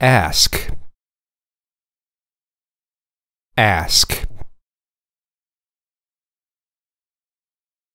Ask. Ask.